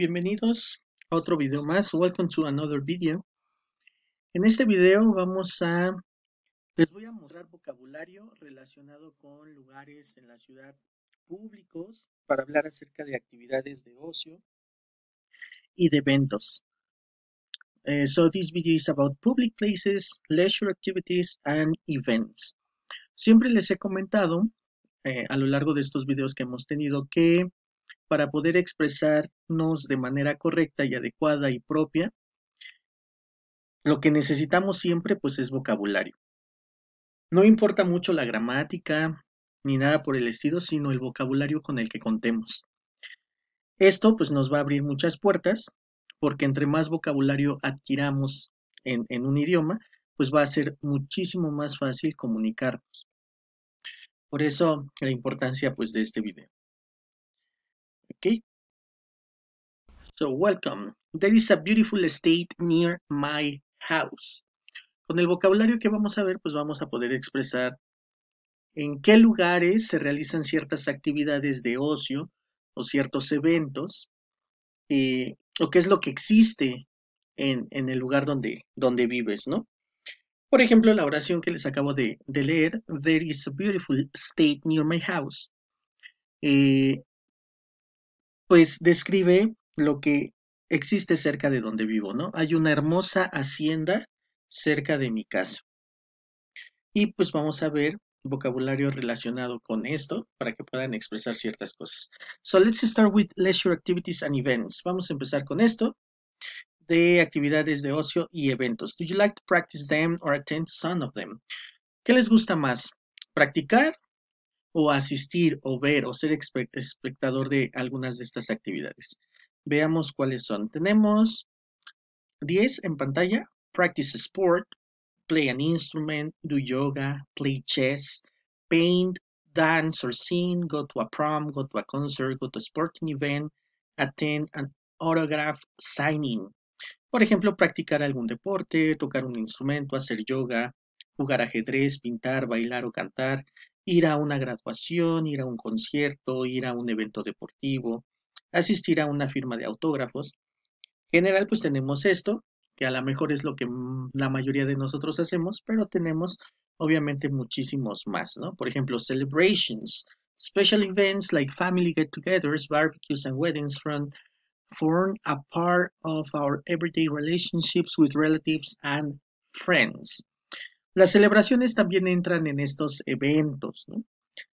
Bienvenidos a otro video más. Welcome to another video. En este video vamos a... Les voy a mostrar vocabulario relacionado con lugares en la ciudad públicos para hablar acerca de actividades de ocio y de eventos. Eh, so this video is about public places, leisure activities and events. Siempre les he comentado eh, a lo largo de estos videos que hemos tenido que para poder expresarnos de manera correcta y adecuada y propia, lo que necesitamos siempre pues es vocabulario. No importa mucho la gramática ni nada por el estilo, sino el vocabulario con el que contemos. Esto pues nos va a abrir muchas puertas porque entre más vocabulario adquiramos en, un idioma, pues va a ser muchísimo más fácil comunicarnos. Por eso la importancia pues de este video. Okay. So welcome. There is a beautiful estate near my house. Con el vocabulario que vamos a ver, pues vamos a poder expresar en qué lugares se realizan ciertas actividades de ocio o ciertos eventos eh, o qué es lo que existe en, el lugar donde, donde, vives, ¿no? Por ejemplo, la oración que les acabo de, leer, There is a beautiful state near my house. Eh, pues describe lo que existe cerca de donde vivo, ¿no? Hay una hermosa hacienda cerca de mi casa. Y pues vamos a ver vocabulario relacionado con esto para que puedan expresar ciertas cosas. So let's start with leisure activities and events. Vamos a empezar con esto de actividades de ocio y eventos. Do you like to practice them or attend some of them? ¿Qué les gusta más? ¿Practicar o asistir o ver o ser espectador de algunas de estas actividades. Veamos cuáles son. Tenemos 10 en pantalla. Practice sport, play an instrument, do yoga, play chess, paint, dance or sing, go to a prom, go to a concert, go to a sporting event, attend an autograph signing. Por ejemplo, practicar algún deporte, tocar un instrumento, hacer yoga, jugar ajedrez, pintar, bailar o cantar, ir a una graduación, ir a un concierto, ir a un evento deportivo, asistir a una firma de autógrafos. En general, pues tenemos esto, que a lo mejor es lo que mm, la mayoría de nosotros hacemos, pero tenemos obviamente muchísimos más, ¿no? Por ejemplo, celebrations, special events like family get-togethers, barbecues and weddings form a part of our everyday relationships with relatives and friends. Las celebraciones también entran en estos eventos, ¿no?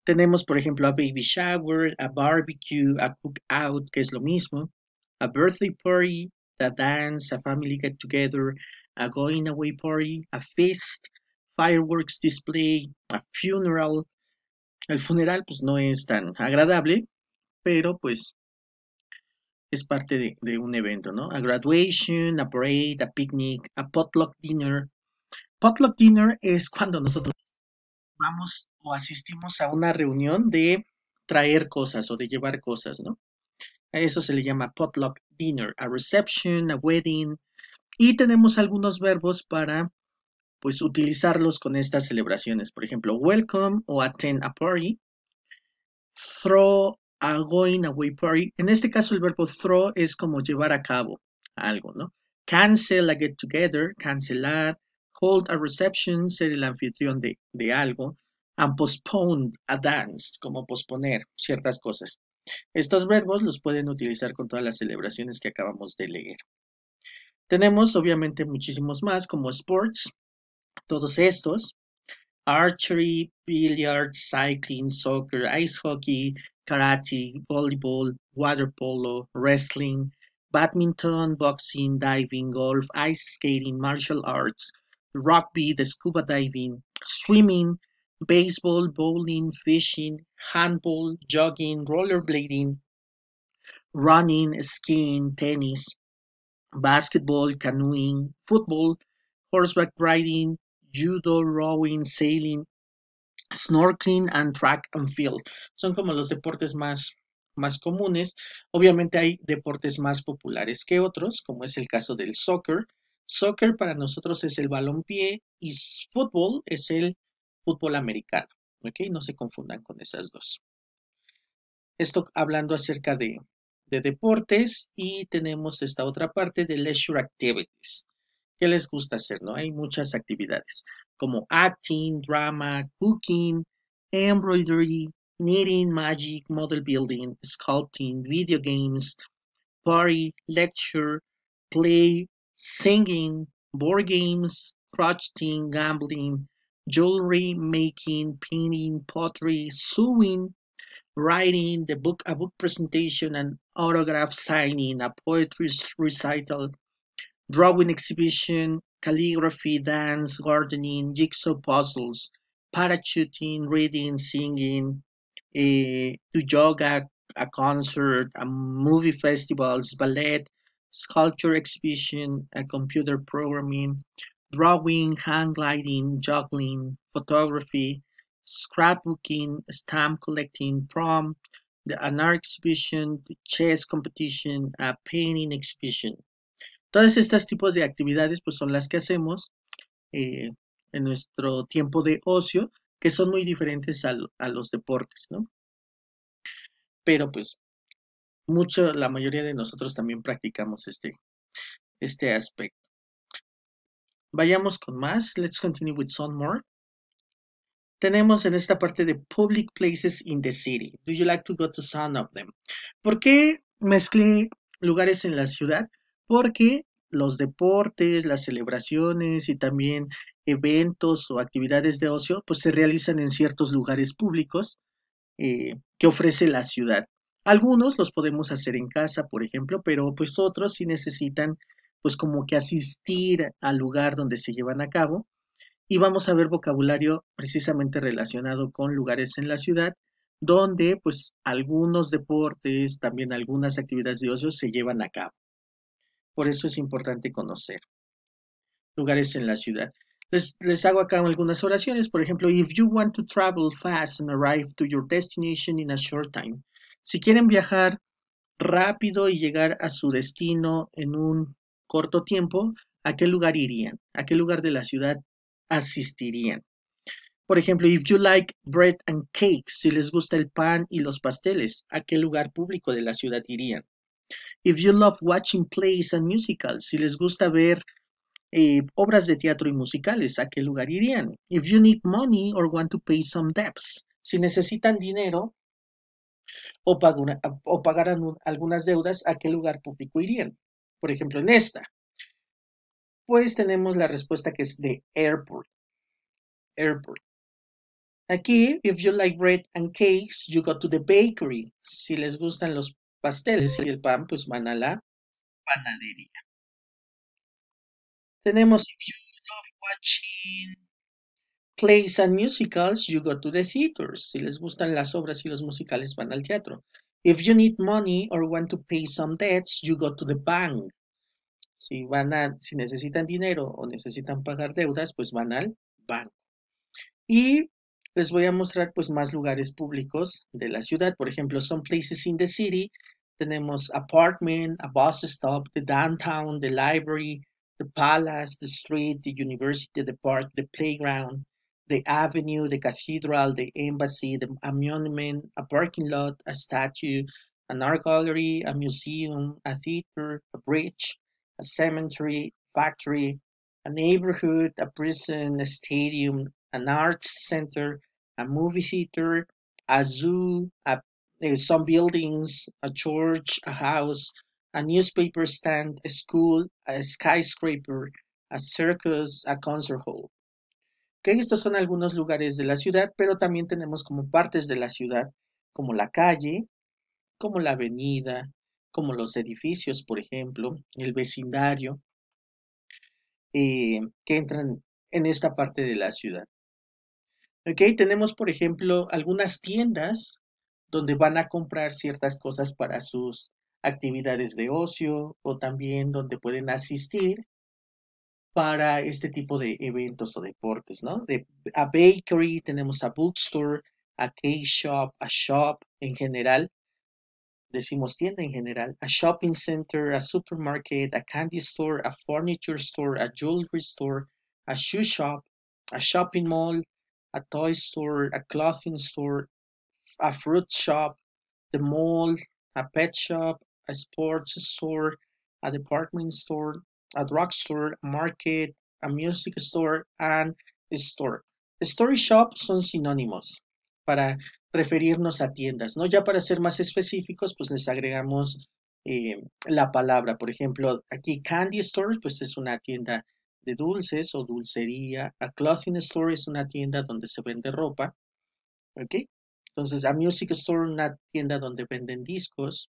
Tenemos, por ejemplo, a baby shower, a barbecue, a cookout, que es lo mismo, a birthday party, a dance, a family get together, a going away party, a feast, fireworks display, a funeral. El funeral pues no es tan agradable, pero pues es parte de, un evento, ¿no? A graduation, a parade, a picnic, a potluck dinner, Potluck dinner es cuando nosotros vamos o asistimos a una reunión de traer cosas o de llevar cosas, ¿no? A eso se le llama potluck dinner, a reception, a wedding. Y tenemos algunos verbos para, pues, utilizarlos con estas celebraciones. Por ejemplo, welcome o attend a party. Throw a going away party. En este caso, el verbo throw es como llevar a cabo algo, ¿no? Cancel a get together, cancelar. Hold a reception, ser el anfitrión de, algo. And postpone a dance, como posponer ciertas cosas. Estos verbos los pueden utilizar con todas las celebraciones que acabamos de leer. Tenemos obviamente muchísimos más como sports, todos estos, archery, billiards, cycling, soccer, ice hockey, karate, volleyball, water polo, wrestling, badminton, boxing, diving, golf, ice skating, martial arts, rugby, scuba diving, swimming, baseball, bowling, fishing, handball, jogging, rollerblading, running, skiing, tennis, basketball, canoeing, football, horseback riding, judo, rowing, sailing, snorkeling and track and field. Son como los deportes más más comunes. Obviamente hay deportes más populares que otros, como es el caso del soccer, Soccer para nosotros es el balonpié y fútbol es el fútbol americano. ¿Ok? No se confundan con esas dos. Esto hablando acerca de, de deportes y tenemos esta otra parte de leisure activities. ¿Qué les gusta hacer? ¿No? Hay muchas actividades como acting, drama, cooking, embroidery, knitting, magic, model building, sculpting, video games, party, lecture, play, singing, board games, crocheting, gambling, jewelry making, painting, pottery, sewing, writing, the book, a book presentation, an autograph signing, a poetry recital, drawing exhibition, calligraphy, dance, gardening, jigsaw puzzles, parachuting, reading, singing, eh, to yoga, a concert, a movie festivals, ballet, sculpture exhibition, computer programming, drawing, Hand gliding, juggling, photography, scrapbooking, stamp collecting, prom, the Art exhibition, chess competition, a painting exhibition. Todos estas tipos de actividades pues son las que hacemos eh, en nuestro tiempo de ocio, que son muy diferentes a los deportes, ¿no? Pero pues mucho, la mayoría de nosotros también practicamos este, este aspecto. Vayamos con más. Let's continue with some more. Tenemos en esta parte de public places in the city. Do you like to go to some of them? ¿Por qué mezclé lugares en la ciudad? Porque los deportes, las celebraciones y también eventos o actividades de ocio, pues se realizan en ciertos lugares públicos eh, que ofrece la ciudad. Algunos los podemos hacer en casa, por ejemplo, pero pues otros sí necesitan pues como que asistir al lugar donde se llevan a cabo. Y vamos a ver vocabulario precisamente relacionado con lugares en la ciudad donde pues algunos deportes, también algunas actividades de ocio se llevan a cabo. Por eso es importante conocer lugares en la ciudad. Les, les, hago acá algunas oraciones. Por ejemplo, if you want to travel fast and arrive to your destination in a short time, si quieren viajar rápido y llegar a su destino en un corto tiempo, ¿a qué lugar irían? ¿A qué lugar de la ciudad asistirían? Por ejemplo, if you like bread and cake, si les gusta el pan y los pasteles, ¿a qué lugar público de la ciudad irían? If you love watching plays and musicals, si les gusta ver eh, obras de teatro y musicales, ¿a qué lugar irían? If you need money or want to pay some debts, si necesitan dinero o, pagar pagaran algunas deudas, ¿a qué lugar público irían? Por ejemplo, en esta. Pues tenemos la respuesta que es de airport. Airport. Aquí, if you like bread and cakes, you go to the bakery. Si les gustan los pasteles y el pan, pues van a la panadería. Tenemos if you love watching plays and musicals, you go to the theaters. Si les gustan las obras y los musicales, van al teatro. If you need money or want to pay some debts, you go to the bank. Si, van si necesitan dinero o necesitan pagar deudas, pues van al banco. Y les voy a mostrar pues más lugares públicos de la ciudad. Por ejemplo, some places in the city. Tenemos apartment, a bus stop, the downtown, the library, the palace, the street, the university, the park, the playground, the avenue, the cathedral, the embassy, the, a monument, a parking lot, a statue, an art gallery, a museum, a theater, a bridge, a cemetery, factory, a neighborhood, a prison, a stadium, an arts center, a movie theater, a zoo, a, eh, some buildings, a church, a house, a newspaper stand, a school, a skyscraper, a circus, a concert hall. que estos son algunos lugares de la ciudad, pero también tenemos como partes de la ciudad, como la calle, como la avenida, como los edificios, por ejemplo, el vecindario, eh, que entran en esta parte de la ciudad. ¿Ok? Tenemos, por ejemplo, algunas tiendas donde van a comprar ciertas cosas para sus actividades de ocio o también donde pueden asistir para este tipo de eventos o deportes, ¿no? De, a bakery, tenemos a bookstore, a cake shop, a shop en general, decimos tienda en general, a shopping center, a supermarket, a candy store, a furniture store, a jewelry store, a shoe shop, a shopping mall, a toy store, a clothing store, a fruit shop, the mall, a pet shop, a sports store, a department store, a drugstore, a market, a music store, and store. Story shop son sinónimos para referirnos a tiendas, ¿no? Ya para ser más específicos, pues les agregamos eh, la palabra. Por ejemplo, aquí candy store, pues es una tienda de dulces o dulcería. A clothing store es una tienda donde se vende ropa. ¿Ok? Entonces, a music store, una tienda donde venden discos.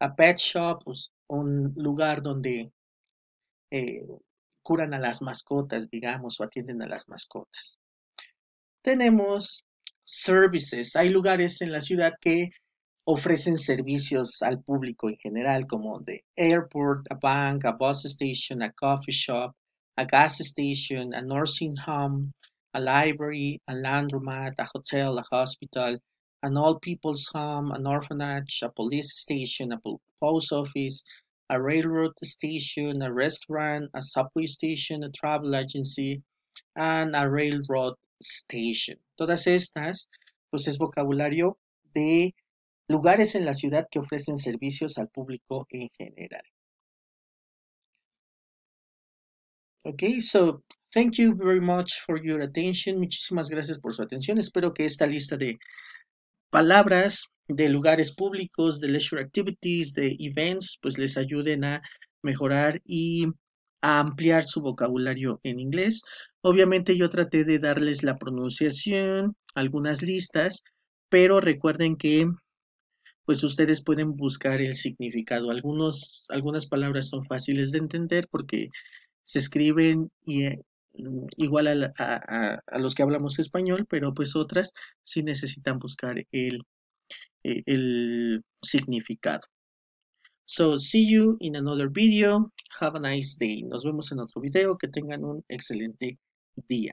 A pet shop, pues, un lugar donde eh, curan a las mascotas, digamos, o atienden a las mascotas. Tenemos services. Hay lugares en la ciudad que ofrecen servicios al público en general, como de airport, a bank, a bus station, a coffee shop, a gas station, a nursing home, a library, a laundromat, a hotel, a hospital, an old people's home, an orphanage, a police station, a post office, a railroad station, a restaurant, a subway station, a travel agency, and a railroad station. Todas estas, pues es vocabulario de lugares en la ciudad que ofrecen servicios al público en general. Okay, so thank you very much for your attention. Muchísimas gracias por su atención. Espero que esta lista de palabras de lugares públicos, de leisure activities, de events, pues les ayuden a mejorar y a ampliar su vocabulario en inglés. Obviamente yo traté de darles la pronunciación, algunas listas, pero recuerden que pues ustedes pueden buscar el significado. Algunos, algunas palabras son fáciles de entender porque se escriben y eh, Mm, igual a, los que hablamos español, pero pues otras sí necesitan buscar el, e, el significado. So, see you in another video. Have a nice day. Nos vemos en otro video. Que tengan un excelente día.